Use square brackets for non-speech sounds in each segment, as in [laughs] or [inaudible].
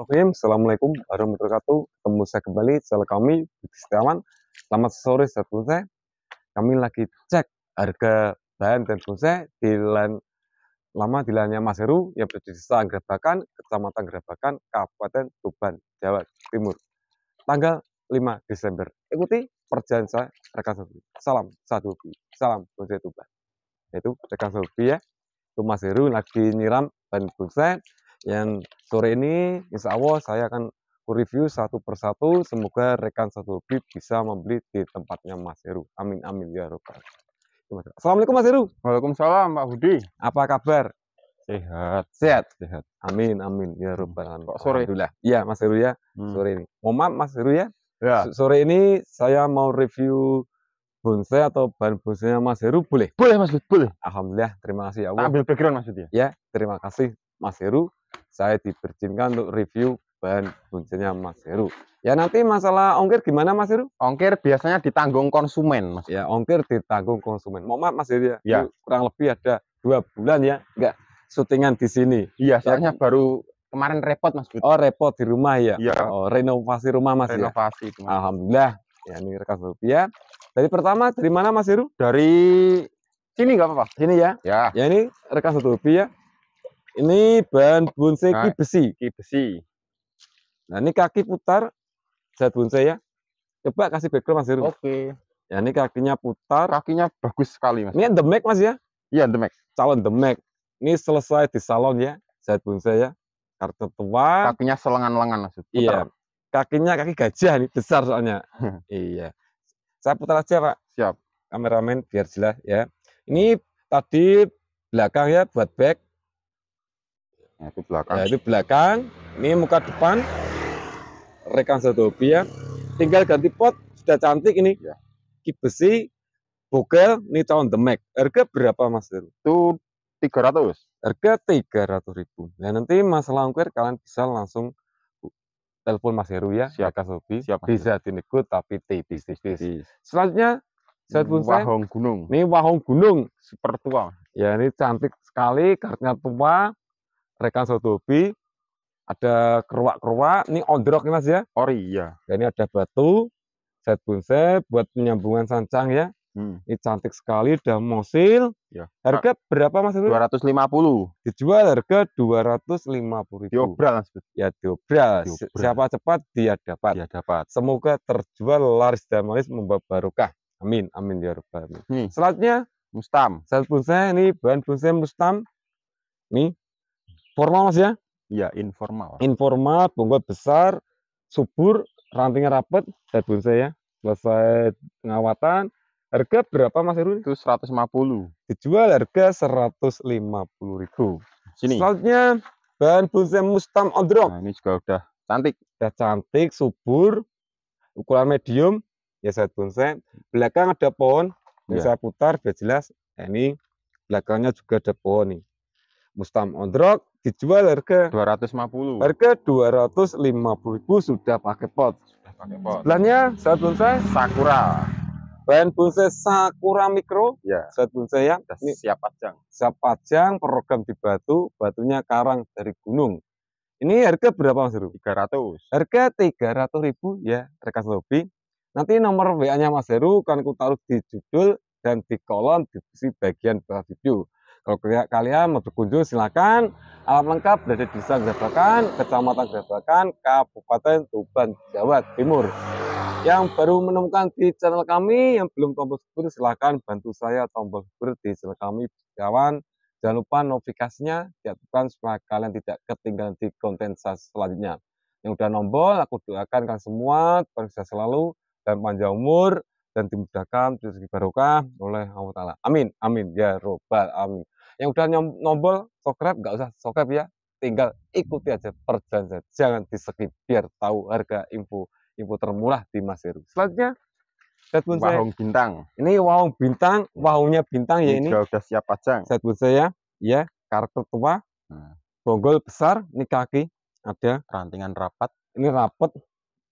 Oke, Assalamualaikum warahmatullahi wabarakatuh. Ketemu saya kembali, Salam kami, Budi Setiawan. Selamat sore, saya saya. Kami lagi cek harga bahan dan bonsai di lain lama di lainnya Mas Heru yang berada di desa Anggrabakan, Kecamatan Anggrabakan, Kabupaten Tuban, Jawa Timur. Tanggal 5 Desember. Ikuti perjalanan saya, rekan Sofi. Salam, satu Salam, bonsai Tuban. Itu rekan Sofi ya. Itu Mas Heru lagi nyiram bahan bonsai yang sore ini insya Allah saya akan review satu persatu. Semoga rekan satu hobi bisa membeli di tempatnya Mas Heru. Amin amin ya robbal. Assalamualaikum Mas Heru. Waalaikumsalam Pak Budi. Apa kabar? Sehat. Sehat. Sehat. Amin amin ya hmm. robbal alamin. Kok sore? Alhamdulillah. Iya Mas Heru ya. Hmm. Sore ini. Mohon Mas Heru ya. Ya. Sore ini saya mau review bonsai atau bahan bonsainya Mas Heru boleh? Boleh Mas Heru. boleh. Alhamdulillah, terima kasih ya Allah. Ambil background Heru. Ya, terima kasih Mas Heru saya diperjinkan untuk review bahan buncinya Mas Heru. Ya nanti masalah ongkir gimana Mas Heru? Ongkir biasanya ditanggung konsumen Mas. Ya ongkir ditanggung konsumen. Mohon maaf Mas Heru ya, ya. kurang lebih ada dua bulan ya enggak syutingan di sini. Iya ya. soalnya ya. baru kemarin repot Mas. Oh repot di rumah ya? Iya. Oh renovasi rumah Mas renovasi, ya? Renovasi. Alhamdulillah. Ya ini rekan rupiah. Dari pertama dari mana Mas Heru? Dari sini nggak apa-apa. Sini ya. Ya. Ya ini rekan rupiah ini bahan bonsai nah, ki besi. Nah, ini kaki putar zat bonsai ya. Coba kasih background Mas Heru. Oke. Okay. Nah, ya, ini kakinya putar. Kakinya bagus sekali, Mas. Ini demek Mas ya? Iya, demek. Calon demek. Ini selesai di salon ya, zat bonsai ya. Kartu tua. Kakinya selengan-lengan Mas. Iya. Kakinya kaki gajah nih, besar soalnya. Hmm. iya. Saya putar aja, Pak. Siap. Kameramen biar jelas ya. Ini tadi belakang ya buat back Nah, itu belakang. Nah, itu belakang. Ini muka depan. Rekan satu ya. Tinggal ganti pot sudah cantik ini. Ya. Kip besi Bogel ini tahun The Mac. Harga berapa Mas Heru? Itu 300. Harga 300 ribu. Nah, nanti Mas Langkir kalian bisa langsung telepon Mas Heru ya, siap, Rekan Sobi. Siap, bisa dinego tapi tipis tipis. Selanjutnya saya Wahong Gunung. Ini Wahong Gunung super tua. Ya ini cantik sekali, karena tua rekan sotobi, ada keruak-keruak, ini ondrok mas ya? Ori, oh, iya. Dan ini ada batu, set bonsai buat penyambungan sancang ya. Hmm. Ini cantik sekali, udah mosil. Ya. Harga berapa mas? Itu? 250. Dijual harga 250 ribu. Diobral Ya diobral. diobral. Siapa cepat dia dapat. Dia dapat. Semoga terjual laris dan manis membawa barokah. Amin, amin ya rabbal alamin. Hmm. Selanjutnya mustam. Set bonsai ini bahan bonsai mustam. nih formal mas ya Iya informal informal bonggol besar subur rantingnya rapet dan bonsai ya selesai pengawatan harga berapa mas Irun itu 150 dijual harga 150 ribu sini selanjutnya bahan bonsai mustam ondrok nah, ini juga udah cantik udah cantik subur ukuran medium ya saya bonsai belakang ada pohon ya. saya putar biar jelas nah, ini belakangnya juga ada pohon nih mustam ondrok dijual harga 250 harga 250.000 sudah pakai pot sebelahnya saat bonsai sakura bahan bonsai sakura mikro ya saat bonsai ya. ini, siap pajang siap pajang program di batu batunya karang dari gunung ini harga berapa mas Ru? 300 harga 300.000 ya rekan lobby nanti nomor WA nya mas Heru akan ku taruh di judul dan di kolom di bagian bawah video kalau kalian mau berkunjung silakan. Alam lengkap dari Desa Kecamatan Grabakan, Kabupaten Tuban, Jawa Timur. Yang baru menemukan di channel kami, yang belum tombol subscribe silahkan bantu saya tombol subscribe di channel kami kawan Jangan lupa notifikasinya diaktifkan supaya kalian tidak ketinggalan di konten saya selanjutnya. Yang udah nombol, aku doakan kalian semua, bisa selalu, dan panjang umur, dan dimudahkan, rezeki diberkahi oleh Allah Ta'ala. Amin, amin, ya robbal amin yang udah nombol sokrap nggak usah sokrap ya tinggal ikuti aja perjanjian jangan di skip biar tahu harga info info termurah di Mas Heru selanjutnya pun saya bintang ini wahong bintang wahongnya bintang ya ini sudah siap pajang saya ya iya, karakter tua hmm. bonggol besar ini kaki ada rantingan rapat ini rapat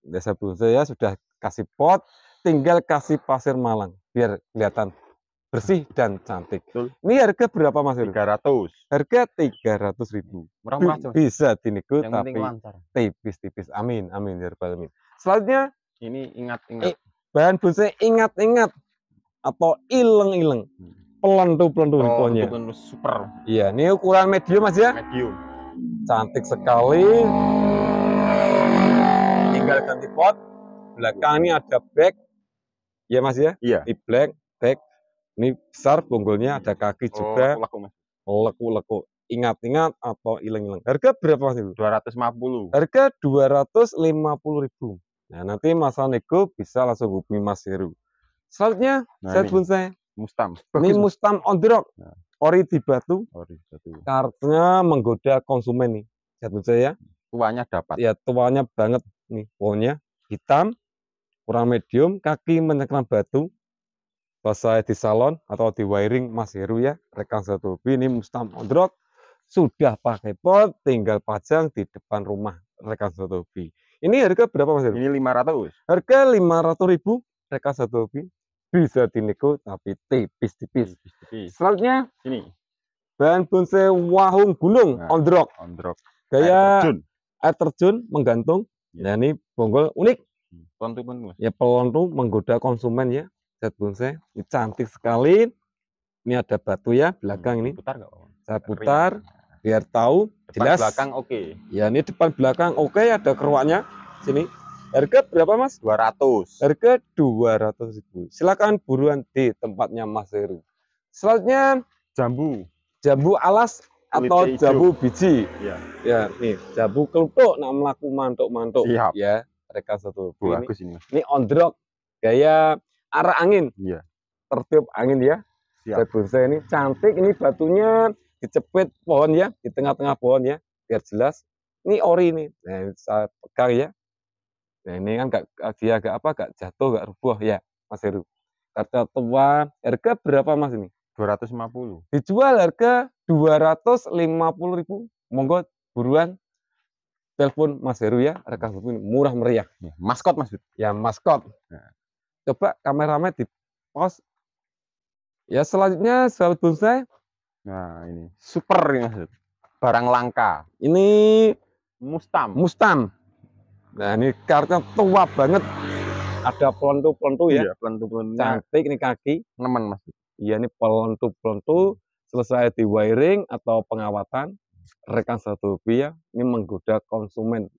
desa saya sudah kasih pot tinggal kasih pasir malang biar kelihatan bersih dan cantik. Betul. Ini harga berapa Mas 300. Harga 300 ribu. Murah-murah Bisa dinego tapi tipis-tipis. Amin, amin ya rabbal alamin. Selanjutnya ini ingat-ingat. Eh, bahan bonsai ingat-ingat atau ileng-ileng. Pelan tuh pelan tuh super. Iya, ini ukuran medium Mas ya? Medium. Cantik sekali. Tinggal ganti pot. Belakang ini ada back. Iya Mas ya? Iya. Di black ini besar bonggolnya iya. ada kaki oh, juga. leku-leku. Ingat-ingat atau ileng-ileng. Harga berapa Mas Ibu? 250. Harga ribu Nah, nanti Mas Nego bisa langsung hubungi Mas Heru. Selanjutnya, nah, saya bonsai. Mustam. Ini Mustam on the rock. Nah. Ori di batu. Ori di batu. kartunya menggoda konsumen nih. Saya bonsai ya. Tuanya dapat. Ya, tuanya banget nih. Pohonnya hitam, kurang medium, kaki mencengkram batu pas di salon atau di wiring Mas Heru ya rekan satu hobi ini Mustam Ondrok sudah pakai pot tinggal pajang di depan rumah rekan satu hobi. ini harga berapa Mas Heru? ini 500 harga 500 ribu rekan satu hobi bisa dinego tapi tipis-tipis selanjutnya ini bahan bonsai wahung gunung nah, Ondrok Ondrok gaya air terjun, air terjun menggantung ya. ini bonggol unik hmm, pelantu ya pelantu menggoda konsumen ya Zat bonsai. Ini cantik sekali. Ini ada batu ya hmm, belakang hmm, ini. Putar nggak? Saya putar Ring. biar tahu depan jelas. Belakang oke. Okay. Ya ini depan belakang oke okay, ada keruaknya sini. Harga berapa Mas? 200. Harga 200 ribu. Silakan buruan di tempatnya Mas Heru. Selanjutnya jambu. Jambu alas atau Lite jambu hijau. biji. Ya. ya, nih jambu kelutuk nak melaku mantuk-mantuk. Siap. Ya, mereka satu. Ini, bagus ini. on Ini ondrok gaya arah angin. Iya. Tertiup angin ya. Siap. Rebunsa ini cantik, ini batunya dicepit pohon ya, di tengah-tengah pohon ya, biar jelas. Ini ori ini, nah, saya pegang ya. Nah ini kan gak, eh, dia agak apa, gak jatuh, gak rubuh ya, Mas Heru. Harga tua, harga berapa Mas ini? 250. Dijual harga 250 ribu. Monggo buruan telepon Mas Heru ya, rekan murah meriah. Ya, maskot Mas. Ya, maskot. Nah coba kameramen di pos ya selanjutnya sahabat bonsai nah ini super ini maksud barang langka ini mustam mustam nah ini karena tua banget ada pelontu pelontu ya iya, pelontu cantik ini kaki nemen mas iya ini pelontu pelontu selesai di wiring atau pengawatan rekan satu rupiah ya. ini menggoda konsumen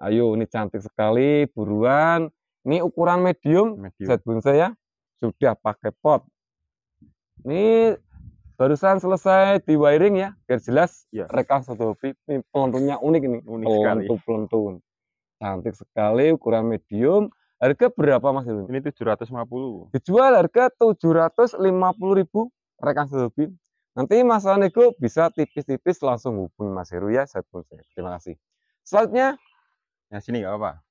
ayo ini cantik sekali buruan ini ukuran medium, medium. zat bonsai ya. Sudah pakai pot. Ini barusan selesai di wiring ya, biar jelas ya. reka satu hobi. Ini unik ini. Unik pelentun, sekali. Pelentun. Cantik sekali ukuran medium. Harga berapa Mas Ilun? Ini 750. Dijual harga 750.000 rekan satu hobi. Nanti Mas Nego bisa tipis-tipis langsung hubungi Mas Heru ya. Saya Terima kasih. Selanjutnya, yang sini nggak apa-apa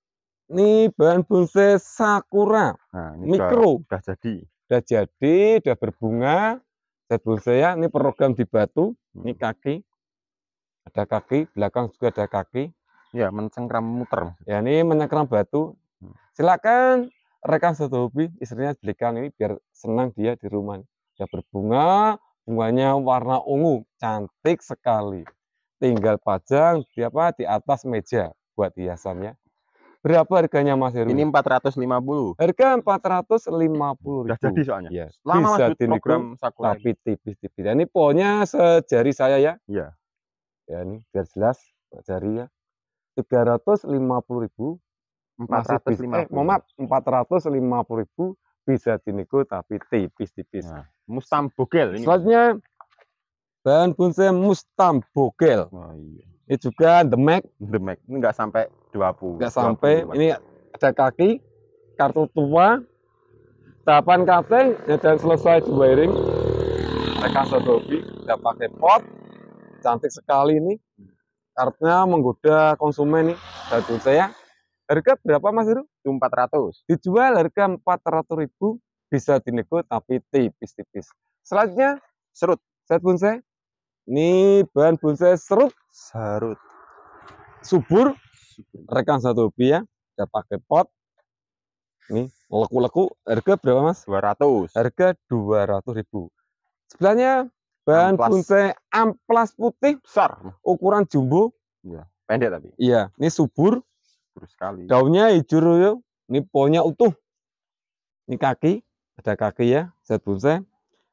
ini bahan bonsai sakura nah, ini mikro sudah jadi sudah jadi sudah berbunga Bonsai ya. ini program di batu hmm. ini kaki ada kaki belakang juga ada kaki ya mencengkram muter ya ini mencengkram batu hmm. silakan rekan satu hobi istrinya belikan ini biar senang dia di rumah sudah berbunga bunganya warna ungu cantik sekali tinggal pajang di apa di atas meja buat hiasannya Berapa harganya Mas Heru? Ini 450. Harga 450. Sudah jadi soalnya. Ya. Lama Bisa Mas program sakura. Tapi tipis-tipis. Dan ini pohonnya sejari saya ya. Iya. Ya ini biar jelas jari ya. 350 ribu 450. Eh, mohon maaf, 450 ribu bisa diniku tapi tipis-tipis. Nah, mustam bogel ini. Selanjutnya bahan bonsai mustam bogel. Oh, iya. Ini kan juga The Mac. The Mac. Ini nggak sampai 20. Nggak sampai. 20. Ini kan? ada kaki, kartu tua, tahapan kafling, ya, dan selesai dua ring. Rekasa Dolby, nggak pakai pot. Cantik sekali ini. Kartunya menggoda konsumen nih. satu saya, harga berapa Mas Heru? 400. Dijual harga 400 ribu. Bisa dinego tapi tipis-tipis. Selanjutnya, serut. Set bonsai. Ini bahan bonsai serut. Serut. Subur. Rekan satu hobi ya. Kita pakai pot. Ini leku-leku. Harga berapa mas? 200. Harga 200 ribu. Sebelahnya bahan amplas. bonsai amplas putih. Besar. Ukuran jumbo. Iya. Pendek tapi. Iya. Ini subur. Subur sekali. Daunnya hijau. Ya. Ini pohonnya utuh. Ini kaki. Ada kaki ya. set bonsai.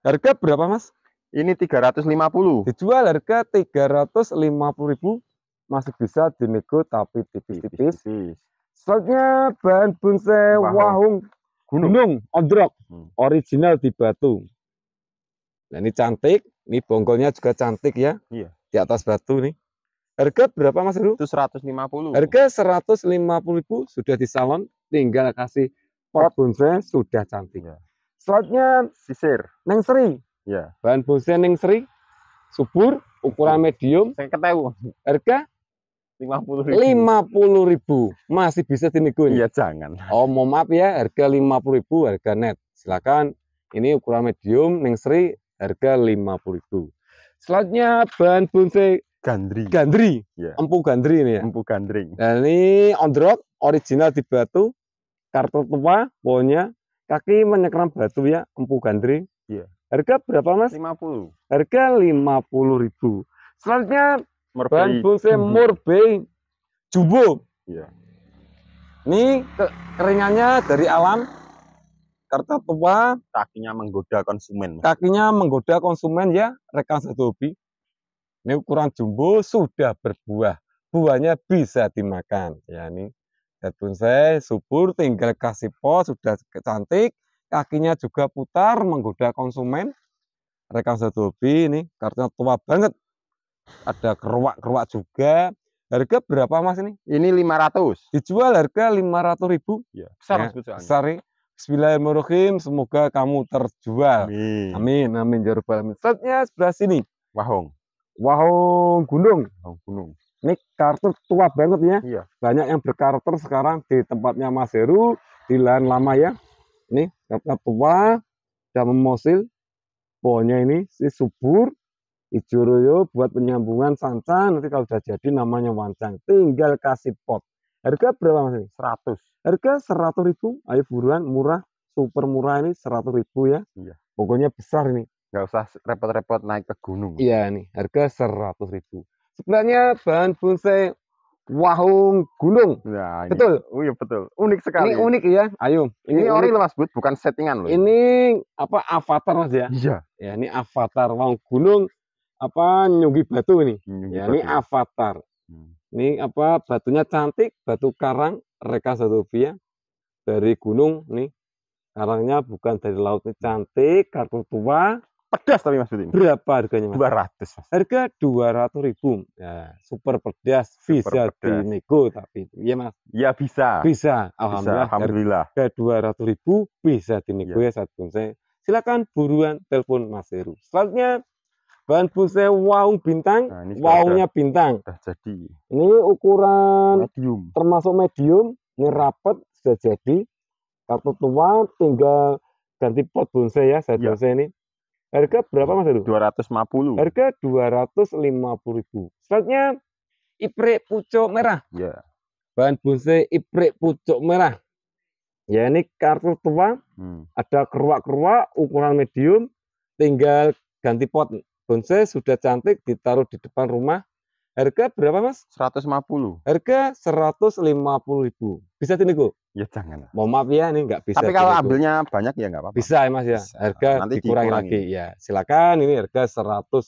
Harga berapa mas? Ini 350. Dijual harga 350.000 masih bisa dinego tapi tipis-tipis. Selanjutnya bahan bonsai wahung, gunung, ondrok hmm. original di batu. Nah ini cantik, ini bonggolnya juga cantik ya. Iya. Di atas batu nih. Harga berapa Mas Heru? Itu 150. Harga 150 ribu sudah di salon, tinggal kasih pot bonsai sudah cantik. Iya. Selanjutnya sisir. Neng Sri, Ya. Bahan bonsai yang sering subur ukuran medium saya ketemu harga lima puluh ribu. Lima puluh ribu masih bisa dinego Iya jangan oh mau maaf ya harga lima puluh ribu harga net silakan ini ukuran medium neng seri harga lima puluh ribu selanjutnya bahan bonsai gandri gandri ya. empu gandri ini ya empu gandring Dan ini on the rock, original di batu kartu tua pohonnya kaki menyekram batu ya empu gandri ya. Harga berapa Mas? 50. Harga 50.000. Selanjutnya Murbei. bahan bonsai Murbei Jumbo. Iya. Ini keringannya dari alam tua. Kakinya menggoda konsumen. Mas. Kakinya menggoda konsumen ya, rekan satu hobi. Ini ukuran jumbo sudah berbuah. Buahnya bisa dimakan. Ya ini. Dan saya subur tinggal kasih pos, sudah cantik kakinya juga putar menggoda konsumen. Rekan satu hobi ini karena tua banget. Ada keruak-keruak juga. Harga berapa mas ini? Ini 500. Dijual harga 500 ribu. Ya, besar. Ya, besar ya. Bismillahirrahmanirrahim. Semoga kamu terjual. Amin. Amin. Amin. Jarubbal. Ya Setnya sebelah sini. Wahong. Wahong Gunung. Wahong Gunung. Ini kartu tua banget ya. Iya. Banyak yang berkarakter sekarang di tempatnya Mas Heru, di lahan lama ya. Ini kap tua, sudah memosil. Pohonnya ini si subur, hijau royo buat penyambungan sancang Nanti kalau sudah jadi namanya wancang. Tinggal kasih pot. Harga berapa mas ini? 100. Harga 100 ribu. Ayo buruan, murah, super murah ini 100 ribu ya. Iya. Pokoknya besar ini. Nggak usah repot-repot naik ke gunung. Iya nih, harga 100 ribu. Sebenarnya bahan bonsai Wahung Gunung. Ya, betul. Oh iya betul. Unik sekali. Ini unik ya. Ayo. Ini, ini ori Mas Bud, bukan settingan loh. Ini apa avatar Mas ya? Iya. Ya, ini avatar Wahung Gunung apa Nyugi Batu ini. Nyugi ya, batu. ini avatar. Hmm. Ini apa batunya cantik, batu karang Reka satu via dari gunung nih. Karangnya bukan dari laut nih cantik, kartu tua pedas tapi Mas Budi. Berapa harganya Mas? ratus ratus Harga ratus ribu. Ya, super pedas super pedas. dinego tapi iya Mas. Ya bisa. Bisa. Alhamdulillah. Bisa. Alhamdulillah. Harga ratus ribu bisa dinego iya. ya, ya saat bonsai. Silakan buruan telepon Mas Heru. Selanjutnya bahan bonsai waung bintang. Nah, waungnya bintang. Sudah jadi. Ini ukuran medium. Termasuk medium. Ini rapet sudah jadi. Kartu tua tinggal ganti pot bonsai ya, saya ya. bonsai ini Harga berapa Mas Heru? 250. Harga 250 ribu. Selanjutnya iprik pucuk merah. Ya. Bahan bonsai iprek pucuk merah. Ya ini kartu tua, hmm. ada keruak-keruak ukuran medium, tinggal ganti pot. Bonsai sudah cantik ditaruh di depan rumah Harga berapa mas? 150. Harga 150 ribu. Bisa diniku? Ya jangan. Mau maaf ya, ini nggak bisa. Tapi kalau ambilnya banyak ya nggak apa-apa. Bisa ya mas ya. Harga Nanti dikurangi, dikurangi lagi ya. Silakan. Ini harga 150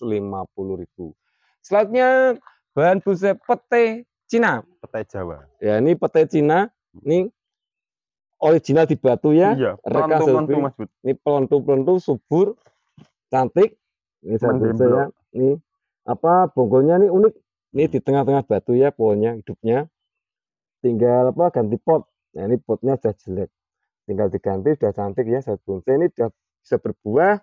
ribu. Selanjutnya bahan busa pete Cina. Pete Jawa. Ya ini pete Cina. Ini original di Batu ya. Iya. Pelontu pelontu, mas Bud. Ini pelontu-pelontu subur, cantik. Ini saya ya. Ini apa bonggolnya ini unik ini di tengah-tengah batu ya pohonnya hidupnya tinggal apa ganti pot nah ini potnya sudah jelek tinggal diganti sudah cantik ya satu bonsai ini sudah bisa berbuah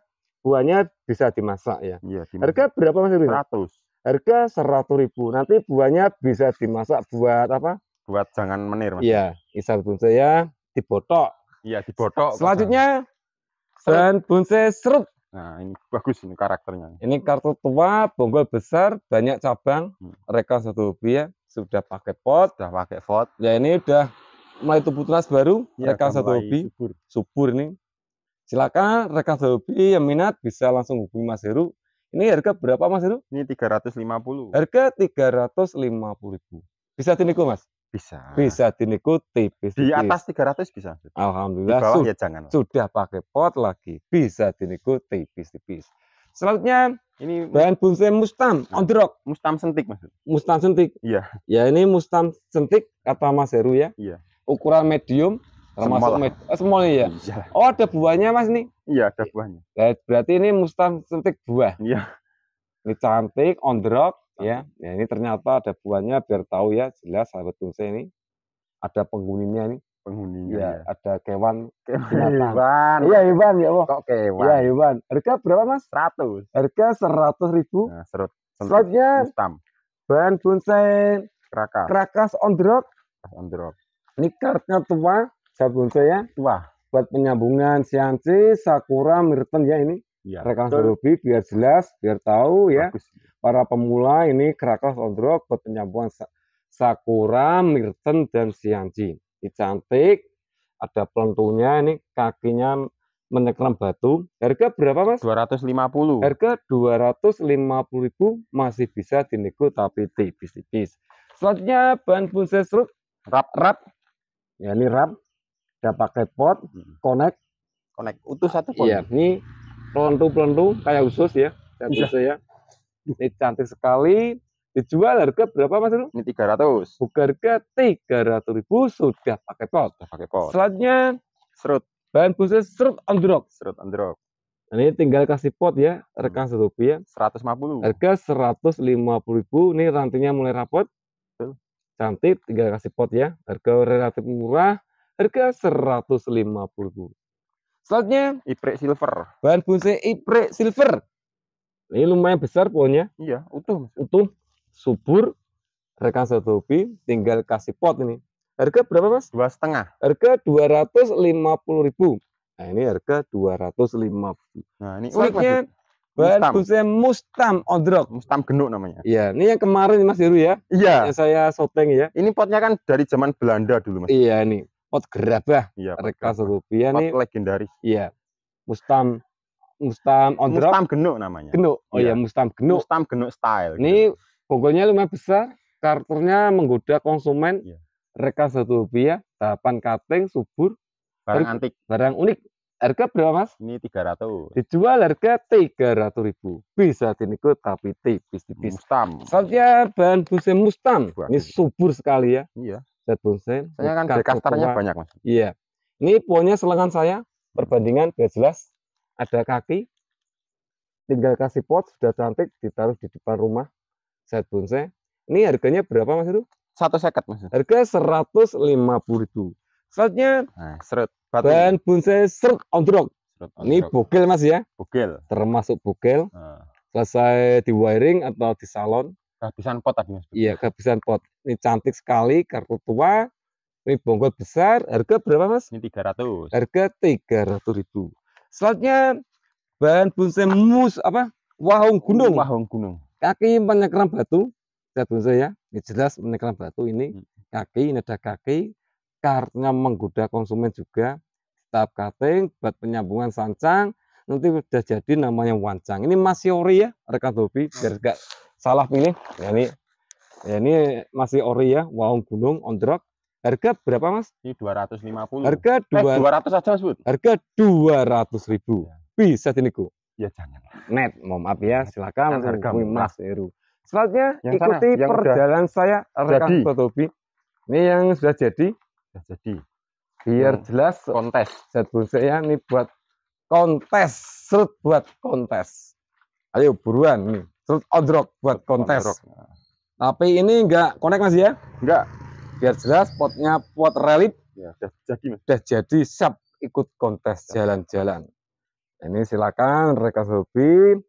buahnya bisa dimasak ya, Iya. harga berapa mas Rina? 100 harga seratus ribu nanti buahnya bisa dimasak buat apa buat jangan menir mas iya isal bonsai ya dibotok iya dibotok selanjutnya dan bonsai serut Nah, ini bagus ini karakternya. Ini kartu tua, bonggol besar, banyak cabang. Hmm. satu hobi ya, sudah pakai pot. Sudah pakai pot. Ya ini udah mulai tumbuh tunas baru, ya, reka satu hobi. Subur. subur ini Silakan rekan satu hobi yang minat bisa langsung hubungi Mas Heru. Ini harga berapa Mas Heru? Ini 350. Harga ribu Bisa tiniku Mas? Bisa. Bisa diikuti. Bisa di atas 300 bisa. Alhamdulillah. bawah sudah, ya jangan. Sudah pakai pot lagi. Bisa diikuti. Tipis-tipis. Selanjutnya ini bahan bonsai mustam nah, on the rock. Mustam sentik maksud. Mustam sentik. Iya. Ya ini mustam sentik kata Mas Heru ya. Iya. Ukuran medium termasuk med oh, small ya. Iya. Oh ada buahnya Mas nih. Iya ada buahnya. berarti ini mustam sentik buah. Iya. Ini cantik on the rock Ya, ya ini ternyata ada buahnya biar tahu ya jelas sahabat tungse ini ada penghuninya ini. Penghuninya. Ya, ya. ada kewan [laughs] kewan Iya, hewan ya Allah. Kok kewan? Iya, hewan. Harga berapa, Mas? Seratus. Harga seratus ribu. Nah, serut. Slotnya Mustam. bahan bonsai Krakas. Krakas on the rock. On the rock. Ini kartnya tua, sahabat bonsai ya. Tua. Buat penyambungan siansi Sakura, Mirten ya ini. Ya. Rekan serupi. biar jelas, biar tahu ya. Bagus para pemula ini kerakas Ondrok buat penyambungan Sakura, Mirten, dan Sianji. Ini cantik, ada pelentunya, ini kakinya menyekram batu. Harga berapa mas? 250. Harga 250 ribu masih bisa dinego tapi tipis-tipis. Selanjutnya bahan bonsai serut. Rap. Rap. Ya ini rap. Ada pakai pot, hmm. connect. Connect utuh satu pot. Iya, ini pelentu-pelentu kayak usus ya. Kayak iya. usus ya. Ini cantik sekali. Dijual harga berapa Mas Ru? Ini 300. Harga 300 ribu sudah pakai pot. Sudah pakai pot. Selanjutnya serut. Bahan busnya serut androk. Serut androk. Nah, ini tinggal kasih pot ya, rekan hmm. serupi ya. 150. Harga 150 ribu. Ini rantingnya mulai rapot. Betul. Cantik, tinggal kasih pot ya. Harga relatif murah. Harga 150 ribu. Selanjutnya, ipre silver. Bahan bonsai ipre silver. Ini lumayan besar pohonnya. Iya, utuh. Utuh, subur, rekan sedopi, tinggal kasih pot ini. Harga berapa mas? Dua setengah. Harga dua ratus lima puluh ribu. Nah ini harga dua ratus lima. puluh. Nah ini uniknya bagusnya mustam odrok. Mustam genuk namanya. Iya, ini yang kemarin mas Heru ya. Iya. Yang saya soteng ya. Ini potnya kan dari zaman Belanda dulu mas. Iya nih pot gerabah. Iya. Rekan satu ya pot nih. Pot legendaris. Iya. Mustam Mustam on the Mustam genuk namanya. Genuk. Oh iya, iya. Mustam genuk. Mustam genuk style. Ini gitu. lumayan besar, karakternya menggoda konsumen. Yeah. Reka satu rupiah, tahapan cutting, subur. Barang ber- antik. Barang unik. Harga berapa mas? Ini 300. Dijual harga 300 ribu. Bisa dinikut tapi tipis-tipis. Mustam. Soalnya bahan bonsai mustam. Buat. Ini subur sekali ya. Iya. Zat bonsai. Saya kan bekasternya banyak mas. Iya. Ini pohonnya selengan saya. Perbandingan sudah jelas ada kaki tinggal kasih pot sudah cantik ditaruh di depan rumah set bonsai ini harganya berapa mas itu satu seket mas harga seratus lima puluh ribu selanjutnya nah, serut bahan bonsai serut rock. ini bokel mas ya Bokel. termasuk bokel nah. selesai di wiring atau di salon kehabisan pot tadi mas iya kehabisan pot ini cantik sekali kartu tua ini bonggol besar harga berapa mas ini tiga ratus harga tiga ratus ribu Selanjutnya bahan bonsai mus apa? Wahung gunung. Wahung gunung. Kaki menyekram batu. Lihat bonsai ya. Ini jelas menyekram batu ini. Hmm. Kaki ini ada kaki. Karena menggoda konsumen juga. Tahap cutting buat penyambungan sancang. Nanti sudah jadi namanya wancang. Ini masih ori ya, rekan topi biar enggak salah pilih. Ya ini ya ini masih ori ya, wahung gunung, ondrok. Harga berapa Mas? Ini 250. Harga eh, dua, eh, 200 aja Mas Bud. Harga 200 ribu. Ya. Bisa diniku. Ya jangan. Net, mohon maaf ya. Silakan harga Mas Heru. Selanjutnya yang ikuti perjalanan udah saya rekan Fotopi. Ini yang sudah jadi. Sudah jadi. Biar hmm. jelas kontes. Setbun saya ini buat kontes, serut buat kontes. Ayo buruan nih, serut odrok buat kontes. Odrok. Tapi ini enggak connect Mas ya? Enggak biar jelas potnya pot relit ya sudah jadi mas sudah jadi siap ikut kontes ya. jalan-jalan ya. ini silakan rekan hobi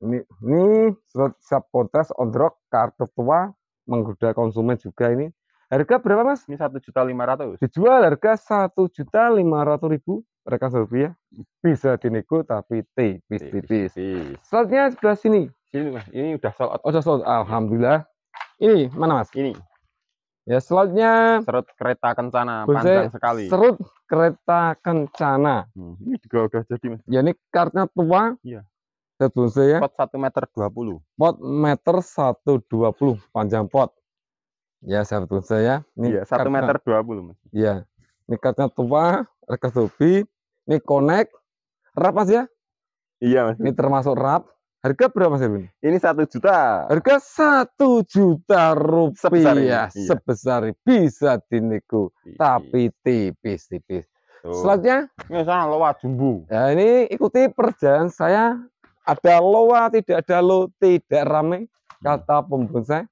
ini, ini siap kontes ondrok kartu tua menggoda konsumen juga ini harga berapa mas ini satu juta lima ratus dijual harga satu juta lima ratus ribu rekan hobi ya bisa dinego tapi tipis-tipis selanjutnya sebelah sini sini mas ini udah sold oh, sudah sold alhamdulillah ini mana mas ini Ya selanjutnya serut kereta kencana panjang sekali. Serut kereta kencana. Hmm, ini juga udah jadi mas. Ya ini kartnya tua. Iya. Set se ya. Pot satu meter dua puluh. Pot meter satu dua puluh panjang pot. Ya sahabat se ya. Ini iya satu meter dua puluh mas. Iya. Ini kartnya tua, rekas hobi, ini connect, rap mas ya. Iya mas. Ini termasuk rap. Harga berapa sih ini? Ini satu juta. Harga satu juta rupiah sebesar, ini, iya. sebesar bisa diniku, Iyi. tapi tipis-tipis. Selanjutnya, ini sana loa jumbo. Ya, ini ikuti perjalanan saya. Ada loa, tidak ada lo, tidak rame. Kata pembun saya.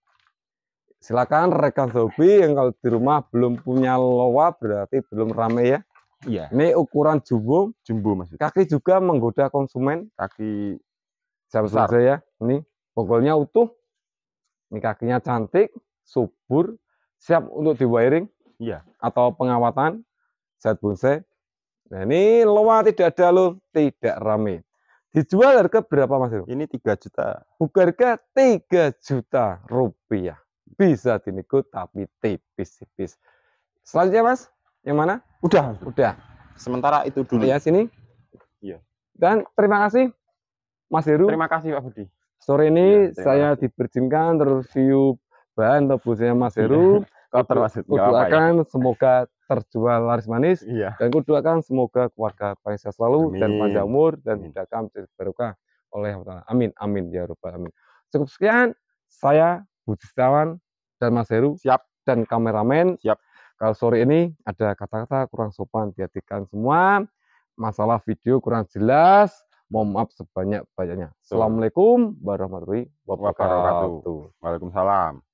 Silakan rekan hobi yang kalau di rumah belum punya loa berarti belum rame ya. Iya. Ini ukuran jumbo. Jumbo maksudnya. Kaki juga menggoda konsumen. Kaki sahabat Besar. saya ini bonggolnya utuh ini kakinya cantik subur siap untuk di wiring iya. atau pengawatan zat bonsai nah ini loa tidak ada lo tidak rame dijual harga berapa mas ini 3 juta buka harga 3 juta rupiah bisa dinego tapi tipis-tipis selanjutnya mas yang mana udah udah sementara itu dulu ya sini iya dan terima kasih Mas Heru. Terima kasih Pak Budi. Sore ini ya, saya kasih. diperjinkan review bahan tebusnya iya. [laughs] Mas Heru. Kau terus itu. ya. semoga terjual laris manis. Iya. Dan akan semoga keluarga paling selalu amin. dan panjang umur dan tidak didakam beruka oleh Allah. Amin amin ya robbal amin. Cukup sekian saya Budi Setiawan dan Mas Heru. Siap. Dan kameramen. Siap. Kalau sore ini ada kata-kata kurang sopan, diatikan semua. Masalah video kurang jelas, mohon maaf sebanyak banyaknya. Assalamualaikum warahmatullahi wabarakatuh. Waalaikumsalam.